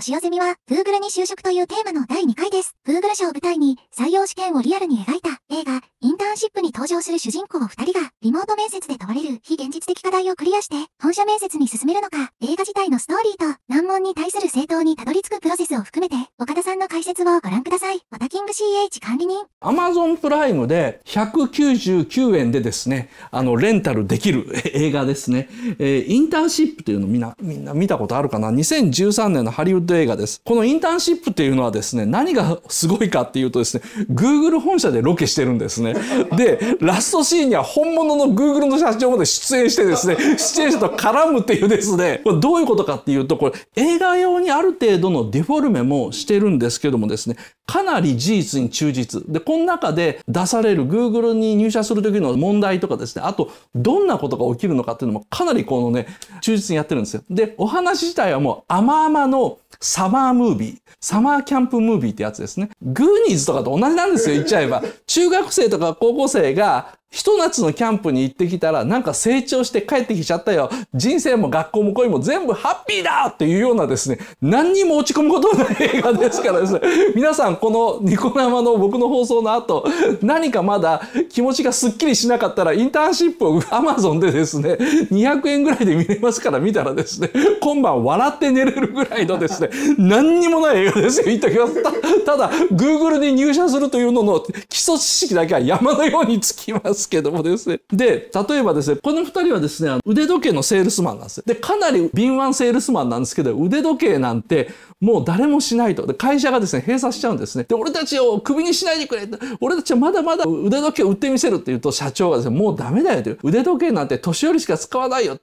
年寄ゼは、Google に就職というテーマの第2回です。Google 社を舞台に、採用試験をリアルに描いた映画、インターンシップに登場する主人公2人が、リモート面接で問われる非現実的課題をクリアして、本社面接に進めるのか、映画自体のストーリーと、難問に対する正当にたどり着くプロセスを含めて、岡田さんの解説をご覧ください。オタキング CH 管理人。アマゾンプライムで199円でですね、あの、レンタルできる映画ですね。えー、インターンシップというのみんな、みんな見たことあるかな ?2013 年のハリウッド映画です。このインターンシップっていうのはですね、何がすごいかっていうとですね、Google 本社でロケしてるんですね。ね。で、ラストシーンには本物の Google の社長まで出演してですね、出演者と絡むっていうですね、これどういうことかっていうと、これ映画用にある程度のデフォルメもしてるんですけどもですね、かなり事実に忠実。で、この中で出される Google に入社する時の問題とかですね、あと、どんなことが起きるのかっていうのもかなりこのね、忠実にやってるんですよ。で、お話自体はもう甘々のサマームービー、サマーキャンプムービーってやつですね。グーニーズとかと同じなんですよ、言っちゃえば。中学生とか高校生がひと夏のキャンプに行ってきたらなんか成長して帰ってきちゃったよ。人生も学校も恋も全部ハッピーだっていうようなですね、何にも落ち込むことのない映画ですからですね、皆さんこのニコ生の僕の放送の後、何かまだ気持ちがすっきりしなかったらインターンシップをアマゾンでですね、200円ぐらいで見れますから見たらですね、今晩笑って寝れるぐらいのですね、何にもない映画ですよ。言っときます。ただ、Google に入社するというのの基礎知識だけは山のようにつきます。ですけどもですね。で、例えばですね、この二人はですね、腕時計のセールスマンなんですよ。で、かなり敏腕セールスマンなんですけど、腕時計なんてもう誰もしないと。で、会社がですね、閉鎖しちゃうんですね。で、俺たちをクビにしないでくれ俺たちはまだまだ腕時計売ってみせるって言うと、社長がですね、もうダメだよという。腕時計なんて年寄りしか使わないよって。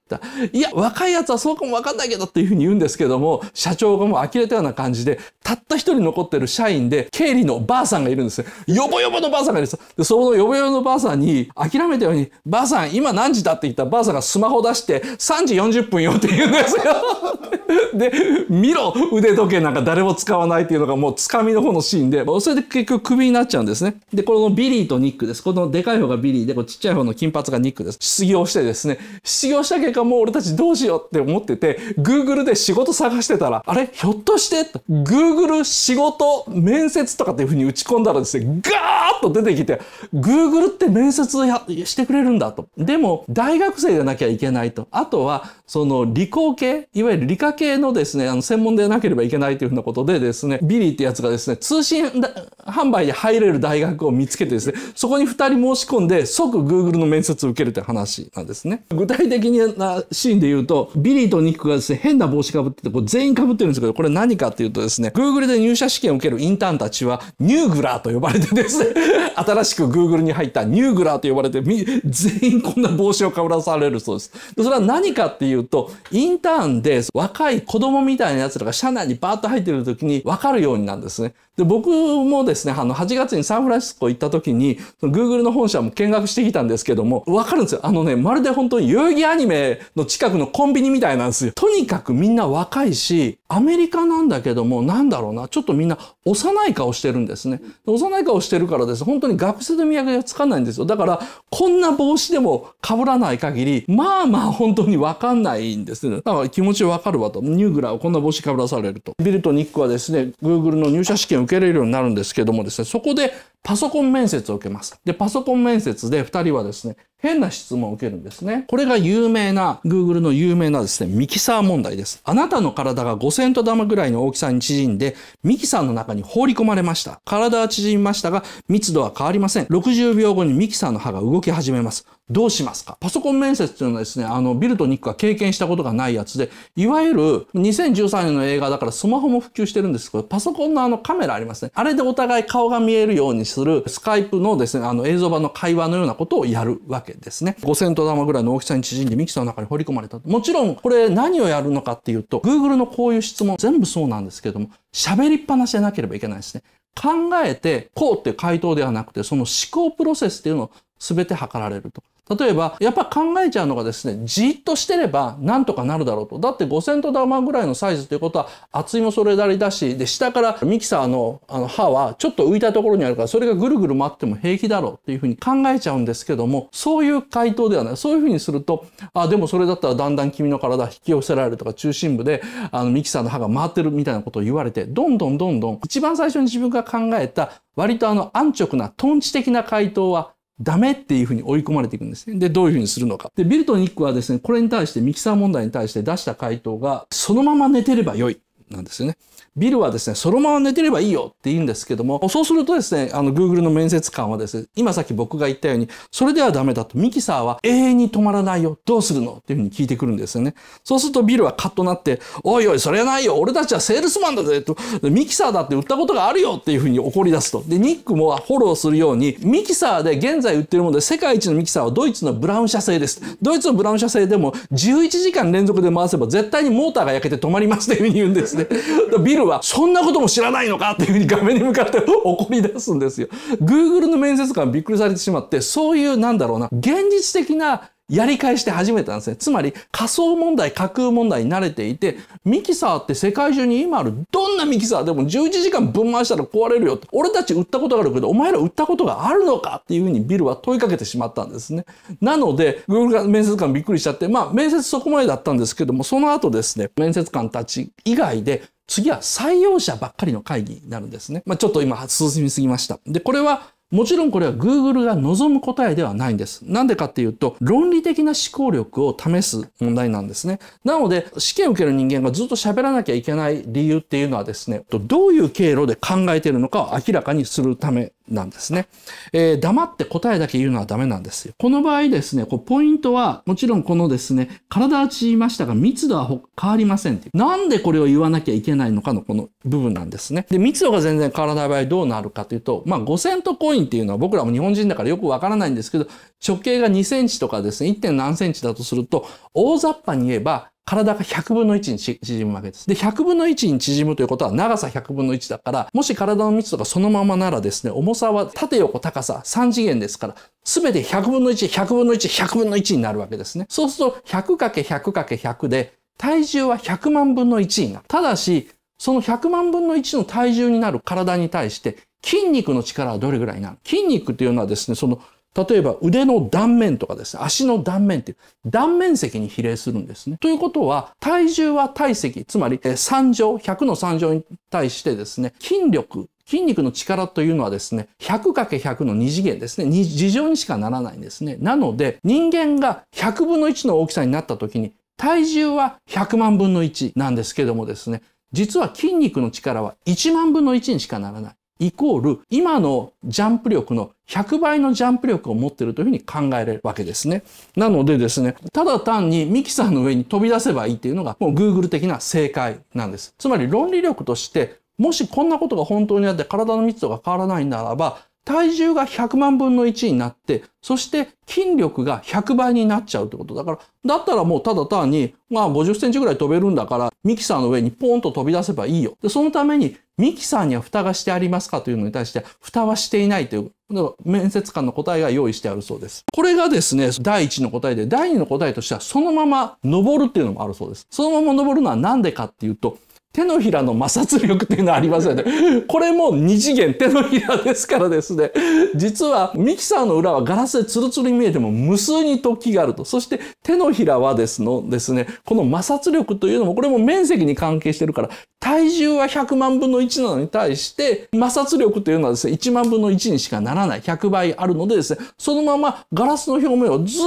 いや、若いやつはそうかもわかんないけどっていうふうに言うんですけども、社長がもう呆れたような感じで、たった一人残ってる社員で、経理のばあさんがいるんですよ。よぼよぼのばあさんがいるんですで、そのよぼよぼのばあさんに、諦めたように、ばあさん、今何時だって言ったばあさんがスマホ出して、3時40分よって言うんですよ。で、見ろ腕時計なんか誰も使わないっていうのがもう掴みの方のシーンで、それで結局クビになっちゃうんですね。で、このビリーとニックです。このでかい方がビリーで、ちっちゃい方の金髪がニックです。失業してですね、失業した結果もう俺たちどうしようって思ってて、Google で仕事探してたら、あれひょっとして ?Google 仕事面接とかっていうふうに打ち込んだらですね、ガーッと出てきて、Google って面接通してくれるんだと。でも、大学生でなきゃいけないと。あとは、その理工系、いわゆる理科系のですね、あの、専門でなければいけないというふうなことでですね、ビリーってやつがですね、通信販売で入れる大学を見つけてですね、そこに二人申し込んで、即 Google の面接を受けるという話なんですね。具体的なシーンで言うと、ビリーとニックがですね、変な帽子かぶってて、こ全員かぶってるんですけど、これ何かっていうとですね、Google で入社試験を受けるインターンたちは、ニューグラーと呼ばれてですね、新しく Google に入ったニューグラーとって言われて、み、全員こんな帽子をかぶらされるそうです。でそれは何かっていうと、インターンで若い子供みたいなやつらが社内にバーッと入っている時に分かるようになんですね。で、僕もですね、あの、8月にサンフランシスコ行った時に、Google の本社も見学してきたんですけども、わかるんですよ。あのね、まるで本当に遊戯アニメの近くのコンビニみたいなんですよ。とにかくみんな若いし、アメリカなんだけども、なんだろうな、ちょっとみんな幼い顔してるんですね。幼い顔してるからです。本当に学生の見分けがつかないんですよ。だから、こんな帽子でも被らない限り、まあまあ本当にわかんないんですね。だから気持ちわかるわと。ニューグラーこんな帽子被らされると。ビルとニックはですね、Google の入社試験を受けれるようになるんですけどもですね、そこでパソコン面接を受けます。で、パソコン面接で2人はですね、変な質問を受けるんですね。これが有名な、Google の有名なですね、ミキサー問題です。あなたの体が5000トダぐらいの大きさに縮んで、ミキサーの中に放り込まれました。体は縮みましたが、密度は変わりません。60秒後にミキサーの刃が動き始めます。どうしますかパソコン面接っていうのはですね、あの、ビルとニックが経験したことがないやつで、いわゆる2013年の映画だからスマホも普及してるんですけど、パソコンのあのカメラありますね。あれでお互い顔が見えるようにする、スカイプのですね、あの映像版の会話のようなことをやるわけけですね。5 0 0ト玉ぐらいの大きさに縮んでミキサーの中に放り込まれた。もちろんこれ何をやるのかっていうと、Google のこういう質問全部そうなんですけども、喋りっぱなしでなければいけないですね。考えてこうって回答ではなくて、その思考プロセスっていうのを全て測られると。例えば、やっぱ考えちゃうのがですね、じっとしてればなんとかなるだろうと。だって5000と玉ぐらいのサイズということは厚いもそれなりだし、で、下からミキサーのあの刃はちょっと浮いたところにあるから、それがぐるぐる回っても平気だろうっていうふうに考えちゃうんですけども、そういう回答ではない。そういうふうにすると、あ、でもそれだったらだんだん君の体引き寄せられるとか、中心部であのミキサーの刃が回ってるみたいなことを言われて、どんどんどんどん一番最初に自分が考えた割とあの安直なトンチ的な回答はダメっていうふうに追い込まれていくんですね。で、どういうふうにするのか。で、ビルトニックはですね、これに対してミキサー問題に対して出した回答が、そのまま寝てれば良い、なんですよね。ビルはですね、そのまま寝てればいいよって言うんですけども、そうするとですね、あの、Google の面接官はですね、今さっき僕が言ったように、それではダメだと、ミキサーは永遠に止まらないよ、どうするのっていうふうに聞いてくるんですよね。そうするとビルはカッとなって、おいおい、それはないよ、俺たちはセールスマンだぜ、と、ミキサーだって売ったことがあるよっていうふうに怒り出すと。で、ニックもフォローするように、ミキサーで現在売ってるもので、世界一のミキサーはドイツのブラウン社製です。ドイツのブラウン社製でも11時間連続で回せば絶対にモーターが焼けて止まりますっていうふうに言うんですね。ビルはそんなことも知らないのかっていうふうに画面に向かって 怒り出すんですよ。Google の面接官びっくりされてしまって、そういうなんだろうな、現実的なやり返して始めたんですね。つまり仮想問題、架空問題に慣れていて、ミキサーって世界中に今あるどんなミキサーでも11時間分回したら壊れるよ俺たち売ったことがあるけど、お前ら売ったことがあるのかっていうふうにビルは問いかけてしまったんですね。なので、Google が面接官びっくりしちゃって、まあ面接そこまでだったんですけども、その後ですね、面接官たち以外で次は採用者ばっかりの会議になるんですね。まあ、ちょっと今進みすぎました。で、これはもちろんこれは Google が望む答えではないんです。なんでかっていうと、論理的な思考力を試す問題なんですね。なので、試験を受ける人間がずっと喋らなきゃいけない理由っていうのはですね、どういう経路で考えているのかを明らかにするためなんですね。えー、黙って答えだけ言うのはダメなんですよ。この場合ですね、こうポイントは、もちろんこのですね、体は散りましたが、密度は変わりませんってなんでこれを言わなきゃいけないのかのこの部分なんですね。で、密度が全然変わらない場合どうなるかというと、まあ5セントコインっていうのは僕らも日本人だからよくわからないんですけど、直径が2センチとかですね、1. 何センチだとすると、大雑把に言えば、体が100分の1に縮むわけです。で、100分の1に縮むということは長さ100分の1だから、もし体の密度がそのままならですね、重さは縦横高さ3次元ですから、すべて100分の1、100分の1、100分の1になるわけですね。そうすると 100×100×100 で、体重は100万分の1になる。ただし、その100万分の1の体重になる体に対して、筋肉の力はどれぐらいなの筋肉っていうのはですね、その例えば腕の断面とかですね、足の断面っていう断面積に比例するんですね。ということは、体重は体積、つまり3乗、100の3乗に対してですね、筋力、筋肉の力というのはですね、100×100 の2次元ですね、2乗にしかならないんですね。なので、人間が100分の1の大きさになった時に、体重は100万分の1なんですけどもですね、実は筋肉の力は1万分の1にしかならない。イコール今のジャンプ力の100倍のジャンプ力を持っているというふうに考えられるわけですね。なのでですね、ただ単にミキサーの上に飛び出せばいいっていうのがもう Google 的な正解なんです。つまり論理力としてもしこんなことが本当にあって体の密度が変わらないならば、体重が100万分の1になって、そして筋力が100倍になっちゃうってこと。だから、だったらもうただ単に、まあ50センチぐらい飛べるんだから、ミキサーの上にポンと飛び出せばいいよ。で、そのために、ミキサーには蓋がしてありますかというのに対して、蓋はしていないという、面接官の答えが用意してあるそうです。これがですね、第1の答えで、第2の答えとしては、そのまま登るっていうのもあるそうです。そのまま登るのはなんでかっていうと、手のひらの摩擦力っていうのはありますよね。これも二次元、手のひらですからですね。実はミキサーの裏はガラスでツルツルに見えても無数に突起があると。そして手のひらはですのですね、この摩擦力というのもこれも面積に関係してるから、体重は100万分の1なのに対して摩擦力というのはですね、1万分の1にしかならない。100倍あるのでですね、そのままガラスの表面をず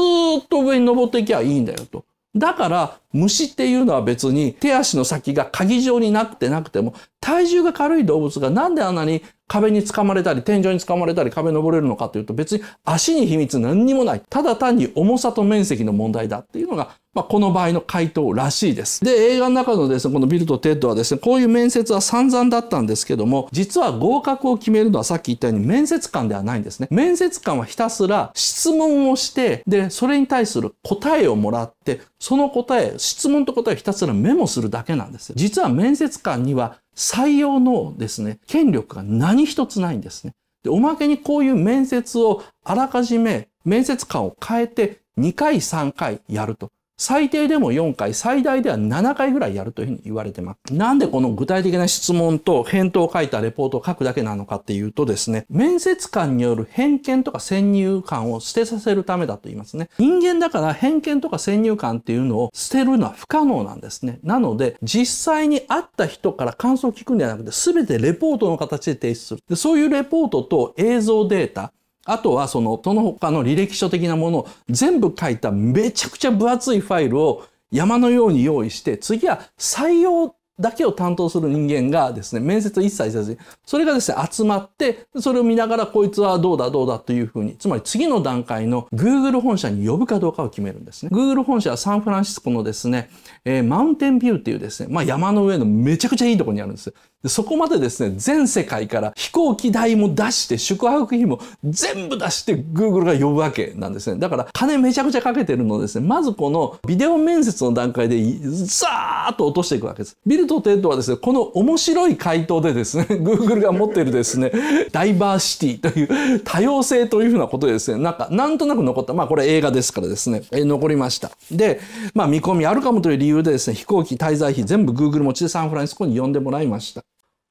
っと上に登っていけばいいんだよと。だから、虫っていうのは別に手足の先が鍵状になってなくても体重が軽い動物がなんであんなに壁につかまれたり天井につかまれたり壁登れるのかというと別に足に秘密何にもないただ単に重さと面積の問題だっていうのが、まあ、この場合の回答らしいですで映画の中のですねこのビルとテッドはですねこういう面接は散々だったんですけども実は合格を決めるのはさっき言ったように面接官ではないんですね面接官はひたすら質問をしてでそれに対する答えをもらってその答え質問と答えをひたすらメモするだけなんですよ。実は面接官には採用のですね、権力が何一つないんですね。で、おまけにこういう面接をあらかじめ面接官を変えて2回3回やると。最低でも4回、最大では7回ぐらいやるというふうに言われてます。なんでこの具体的な質問と返答を書いたレポートを書くだけなのかっていうとですね、面接官による偏見とか先入観を捨てさせるためだと言いますね。人間だから偏見とか先入観っていうのを捨てるのは不可能なんですね。なので、実際に会った人から感想を聞くんではなくて、すべてレポートの形で提出する。でそういうレポートと映像データ、あとはその、その他の履歴書的なものを全部書いためちゃくちゃ分厚いファイルを山のように用意して、次は採用だけを担当する人間がですね、面接一切せずに、それがですね、集まって、それを見ながらこいつはどうだどうだというふうに、つまり次の段階の Google 本社に呼ぶかどうかを決めるんですね。Google 本社はサンフランシスコのですね、えー、マウンテンビューっていうですね、まあ山の上のめちゃくちゃいいとこにあるんですでそこまでですね、全世界から飛行機代も出して、宿泊費も全部出して Google が呼ぶわけなんですね。だから金めちゃくちゃかけてるのですね、まずこのビデオ面接の段階でザーッと落としていくわけです。ビルとテッドはですね、この面白い回答でですね、Google が持っているですね、ダイバーシティという多様性というふうなことでですね、なんか、なんとなく残った。まあこれ映画ですからですね、え残りました。で、まあ見込みあるかもという理由でですね、飛行機滞在費全部 Google 持ちでサンフランシスコに呼んでもらいました。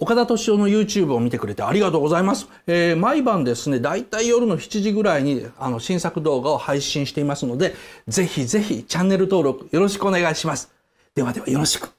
岡田敏夫の YouTube を見てくれてありがとうございます。えー、毎晩ですね、だいたい夜の7時ぐらいにあの新作動画を配信していますので、ぜひぜひチャンネル登録よろしくお願いします。ではではよろしく。